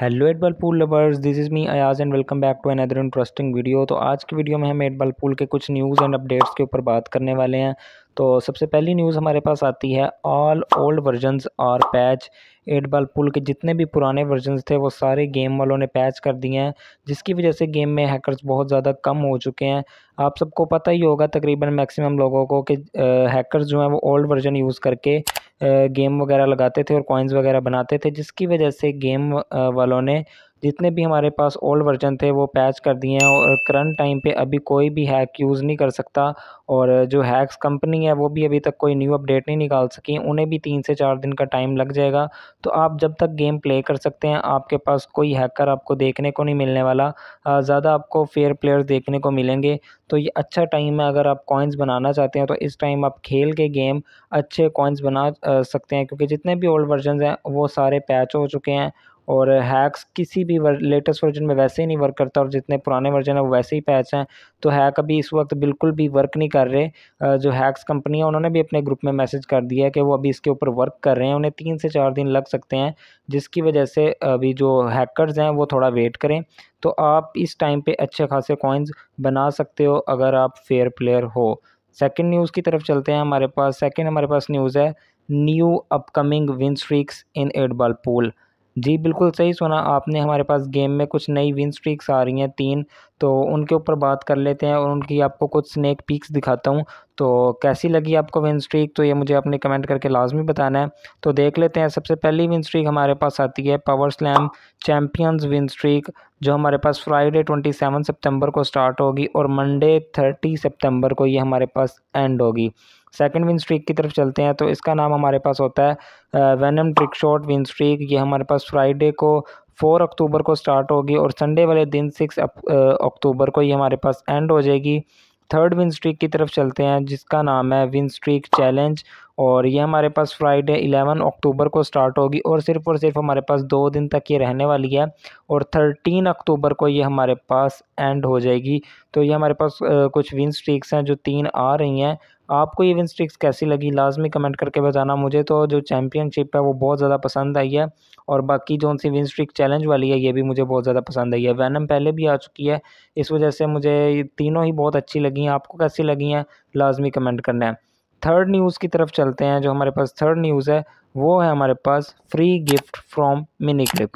hello ball pool lovers this is me Ayaz and welcome back to another interesting video तो आज की video में हम बल पूल के कुछ न्यूज़ एंड अपडेट्स के ऊपर बात करने वाले हैं तो सबसे पहली न्यूज़ हमारे पास आती है ऑल ओल्ड वर्जनस और पैच एट बाल पुल के जितने भी पुराने वर्जन थे वो सारे गेम वालों ने पैच कर दिए हैं जिसकी वजह से गेम में हैकर्स बहुत ज़्यादा कम हो चुके हैं आप सबको पता ही होगा तकरीबन मैक्सिमम लोगों को कि हैकर्स जो हैं वो ओल्ड वर्जन यूज़ करके गेम वगैरह लगाते थे और कॉइन्स वगैरह बनाते थे जिसकी वजह से गेम वालों ने जितने भी हमारे पास ओल्ड वर्जन थे वो पैच कर दिए हैं और करंट टाइम पे अभी कोई भी हैक यूज़ नहीं कर सकता और जो हैक्स कंपनी है वो भी अभी तक कोई न्यू अपडेट नहीं निकाल सकी उन्हें भी तीन से चार दिन का टाइम लग जाएगा तो आप जब तक गेम प्ले कर सकते हैं आपके पास कोई हैकर आपको देखने को नहीं मिलने वाला ज़्यादा आपको फेयर प्लेयर्स देखने को मिलेंगे तो ये अच्छा टाइम है अगर आप कॉइन्स बनाना चाहते हैं तो इस टाइम आप खेल के गेम अच्छे कॉइन्स बना सकते हैं क्योंकि जितने भी ओल्ड वर्जन हैं वो सारे पैच हो चुके हैं और हैक्स किसी भी वर, लेटेस्ट वर्जन में वैसे ही नहीं वर्क करता और जितने पुराने वर्जन है वो वैसे ही पैच हैं तो हैक अभी इस वक्त बिल्कुल भी वर्क नहीं कर रहे जो हैक्स कंपनी है उन्होंने भी अपने ग्रुप में मैसेज कर दिया है कि वो अभी इसके ऊपर वर्क कर रहे हैं उन्हें तीन से चार दिन लग सकते हैं जिसकी वजह से अभी जो हैकरस हैं वो थोड़ा वेट करें तो आप इस टाइम पर अच्छे खासे कॉइन्स बना सकते हो अगर आप फेयर प्लेयर हो सेकेंड न्यूज़ की तरफ चलते हैं हमारे पास सेकेंड हमारे पास न्यूज़ है new upcoming win streaks in eight ball ball pool जी बिल्कुल सही सुना आपने हमारे पास गेम में कुछ नई विन स्ट्रीक्स आ रही हैं तीन तो उनके ऊपर बात कर लेते हैं और उनकी आपको कुछ स्नैक पिक्स दिखाता हूँ तो कैसी लगी आपको विन स्ट्रीक तो ये मुझे अपने कमेंट करके लाजमी बताना है तो देख लेते हैं सबसे पहली विन स्ट्रीक हमारे पास आती है power slam champions win streak जो हमारे पास फ्राइडे ट्वेंटी सेवन सितम्बर को स्टार्ट होगी और मंडे थर्टी सितम्बर को ये हमारे पास एंड होगी सेकंड विन स्ट्रीक की तरफ चलते हैं तो इसका नाम हमारे पास होता है venom trick shot win streak ये हमारे पास फ्राइडे को फोर अक्टूबर को स्टार्ट होगी और संडे वाले दिन सिक्स अक्टूबर को ये हमारे पास एंड हो जाएगी थर्ड विन स्ट्रीक की तरफ चलते हैं जिसका नाम है विन स्ट्रीक चैलेंज और ये हमारे पास फ्राइडे एलेवन अक्टूबर को स्टार्ट होगी और सिर्फ और सिर्फ हमारे पास दो दिन तक ये रहने वाली है और थर्टीन अक्टूबर को ये हमारे पास एंड हो जाएगी तो ये हमारे पास कुछ विन स्ट्रिक्स हैं जो तीन आ रही हैं आपको ये विन स्ट्रिक्स कैसी लगी लाजमी कमेंट करके बताना मुझे तो जो चैम्पियनशिप है वो बहुत ज़्यादा पसंद आई है और बाकी जो सी विन स्ट्रिक चैलेंज वाली है ये भी मुझे बहुत ज़्यादा पसंद आई है वैनम पहले भी आ चुकी है इस वजह से मुझे तीनों ही बहुत अच्छी लगी हैं आपको कैसी लगी हैं लाजमी कमेंट करना है थर्ड न्यूज़ की तरफ चलते हैं जो हमारे पास थर्ड न्यूज़ है वो है हमारे पास free gift from Miniclip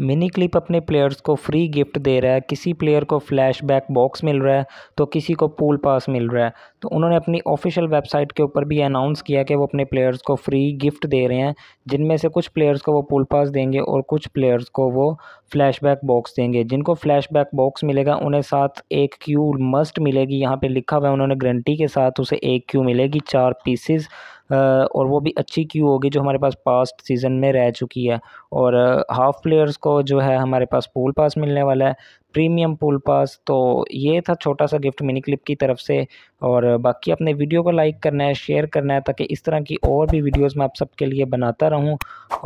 Miniclip अपने प्लेयर्स को फ्री गिफ्ट दे रहा है किसी प्लेयर को फ्लैशबैक बॉक्स मिल रहा है तो किसी को पूल पास मिल रहा है तो उन्होंने अपनी ऑफिशियल वेबसाइट के ऊपर भी अनाउंस किया कि वो अपने प्लेयर्स को फ्री गिफ्ट दे रहे हैं जिनमें से कुछ प्लेयर्स को वो पूल पास देंगे और कुछ प्लेयर्स को वो बैक बॉक्स देंगे जिनको बैक बॉक्स मिलेगा उन्हें साथ एक क्यू मस्ट मिलेगी यहाँ पर लिखा हुआ है उन्होंने गारंटी के साथ उसे एक क्यू मिलेगी चार पीसेज और वो भी अच्छी क्यू होगी जो हमारे पास पास्ट सीज़न में रह चुकी है और हाफ़ प्लेयर्स को जो है हमारे पास पूल पास मिलने वाला है प्रीमियम पुल पास तो ये था छोटा सा गिफ्ट मिनी क्लिप की तरफ से और बाकी अपने वीडियो को लाइक करना है शेयर करना है ताकि इस तरह की और भी वीडियोस मैं आप सबके लिए बनाता रहूं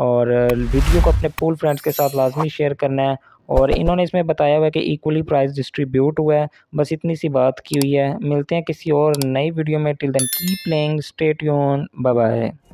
और वीडियो को अपने पूल फ्रेंड्स के साथ लाजमी शेयर करना है और इन्होंने इसमें बताया हुआ है कि इक्वली प्राइस डिस्ट्रीब्यूट हुआ है बस इतनी सी बात की हुई है मिलते हैं किसी और नई वीडियो में till then keep playing stay यून बाय